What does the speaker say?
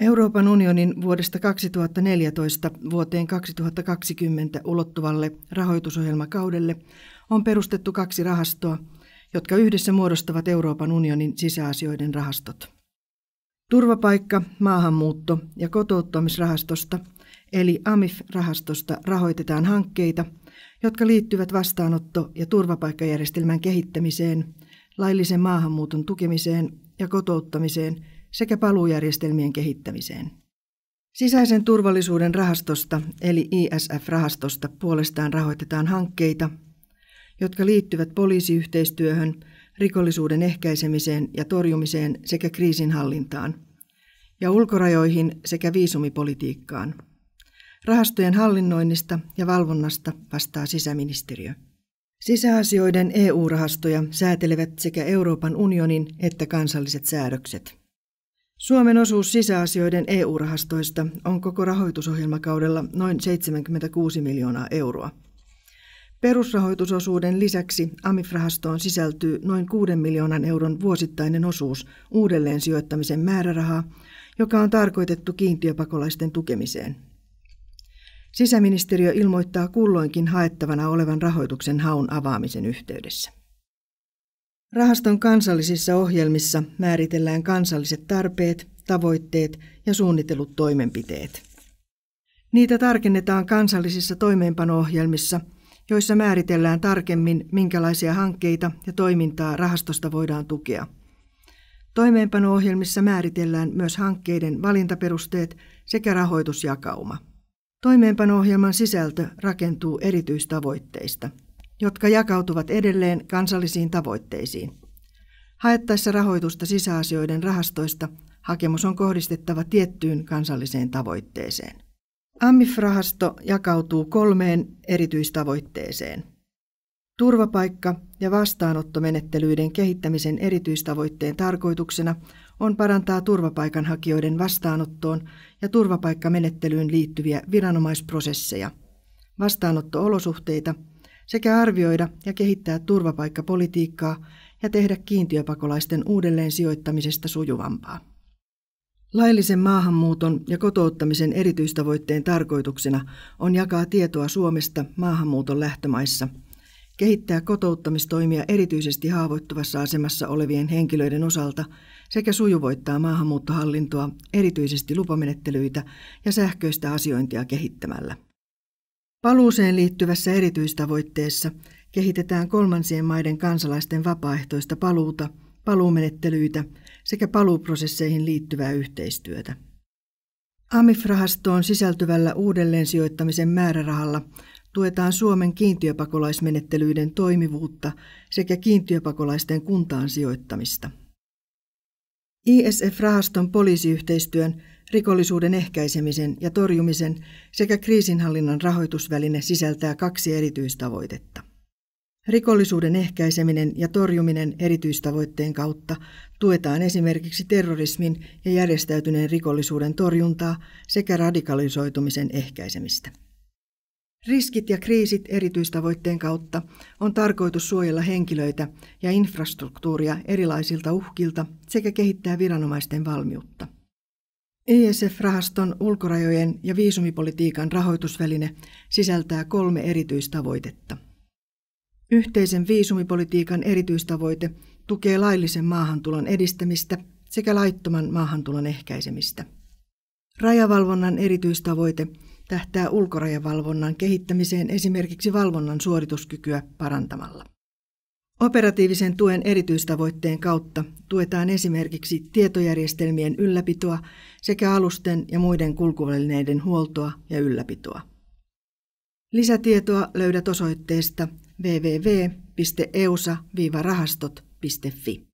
Euroopan unionin vuodesta 2014 vuoteen 2020 ulottuvalle rahoitusohjelmakaudelle on perustettu kaksi rahastoa, jotka yhdessä muodostavat Euroopan unionin sisäasioiden rahastot. Turvapaikka, maahanmuutto ja kotouttamisrahastosta eli AMIF-rahastosta rahoitetaan hankkeita, jotka liittyvät vastaanotto- ja turvapaikkajärjestelmän kehittämiseen, laillisen maahanmuuton tukemiseen ja kotouttamiseen – sekä paluujärjestelmien kehittämiseen. Sisäisen turvallisuuden rahastosta eli ISF-rahastosta puolestaan rahoitetaan hankkeita, jotka liittyvät poliisiyhteistyöhön, rikollisuuden ehkäisemiseen ja torjumiseen sekä kriisinhallintaan ja ulkorajoihin sekä viisumipolitiikkaan. Rahastojen hallinnoinnista ja valvonnasta vastaa sisäministeriö. Sisäasioiden EU-rahastoja säätelevät sekä Euroopan unionin että kansalliset säädökset. Suomen osuus sisäasioiden EU-rahastoista on koko rahoitusohjelmakaudella noin 76 miljoonaa euroa. Perusrahoitusosuuden lisäksi AMIF-rahastoon sisältyy noin 6 miljoonan euron vuosittainen osuus uudelleen sijoittamisen määrärahaa, joka on tarkoitettu kiintiöpakolaisten tukemiseen. Sisäministeriö ilmoittaa kulloinkin haettavana olevan rahoituksen haun avaamisen yhteydessä. Rahaston kansallisissa ohjelmissa määritellään kansalliset tarpeet, tavoitteet ja suunnitellut toimenpiteet. Niitä tarkennetaan kansallisissa toimeenpanoohjelmissa, joissa määritellään tarkemmin, minkälaisia hankkeita ja toimintaa rahastosta voidaan tukea. Toimeenpanoohjelmissa määritellään myös hankkeiden valintaperusteet sekä rahoitusjakauma. Toimeenpanoohjelman sisältö rakentuu erityistavoitteista – jotka jakautuvat edelleen kansallisiin tavoitteisiin. Haettaessa rahoitusta sisäasioiden rahastoista hakemus on kohdistettava tiettyyn kansalliseen tavoitteeseen. AMIF-rahasto jakautuu kolmeen erityistavoitteeseen. Turvapaikka- ja vastaanottomenettelyiden kehittämisen erityistavoitteen tarkoituksena on parantaa turvapaikanhakijoiden vastaanottoon ja turvapaikkamenettelyyn liittyviä viranomaisprosesseja, vastaanottoolosuhteita – sekä arvioida ja kehittää turvapaikkapolitiikkaa ja tehdä kiintiöpakolaisten uudelleen sijoittamisesta sujuvampaa. Laillisen maahanmuuton ja kotouttamisen erityistavoitteen tarkoituksena on jakaa tietoa Suomesta maahanmuuton lähtömaissa, kehittää kotouttamistoimia erityisesti haavoittuvassa asemassa olevien henkilöiden osalta sekä sujuvoittaa maahanmuuttohallintoa erityisesti lupamenettelyitä ja sähköistä asiointia kehittämällä. Paluuseen liittyvässä erityistavoitteessa kehitetään kolmansien maiden kansalaisten vapaaehtoista paluuta, paluumenettelyitä sekä paluuprosesseihin liittyvää yhteistyötä. AMIF-rahastoon sisältyvällä uudelleensijoittamisen määrärahalla tuetaan Suomen kiintiöpakolaismenettelyiden toimivuutta sekä kiintiöpakolaisten kuntaan sijoittamista. ISF-rahaston poliisiyhteistyön, rikollisuuden ehkäisemisen ja torjumisen sekä kriisinhallinnan rahoitusväline sisältää kaksi erityistavoitetta. Rikollisuuden ehkäiseminen ja torjuminen erityistavoitteen kautta tuetaan esimerkiksi terrorismin ja järjestäytyneen rikollisuuden torjuntaa sekä radikalisoitumisen ehkäisemistä. Riskit ja kriisit erityistavoitteen kautta on tarkoitus suojella henkilöitä ja infrastruktuuria erilaisilta uhkilta sekä kehittää viranomaisten valmiutta. ESF-rahaston ulkorajojen ja viisumipolitiikan rahoitusväline sisältää kolme erityistavoitetta. Yhteisen viisumipolitiikan erityistavoite tukee laillisen maahantulon edistämistä sekä laittoman maahantulon ehkäisemistä. Rajavalvonnan erityistavoite – tähtää ulkorajavalvonnan kehittämiseen esimerkiksi valvonnan suorituskykyä parantamalla. Operatiivisen tuen erityistavoitteen kautta tuetaan esimerkiksi tietojärjestelmien ylläpitoa sekä alusten ja muiden kulkuvälineiden huoltoa ja ylläpitoa. Lisätietoa löydät osoitteesta www.eusa-rahastot.fi.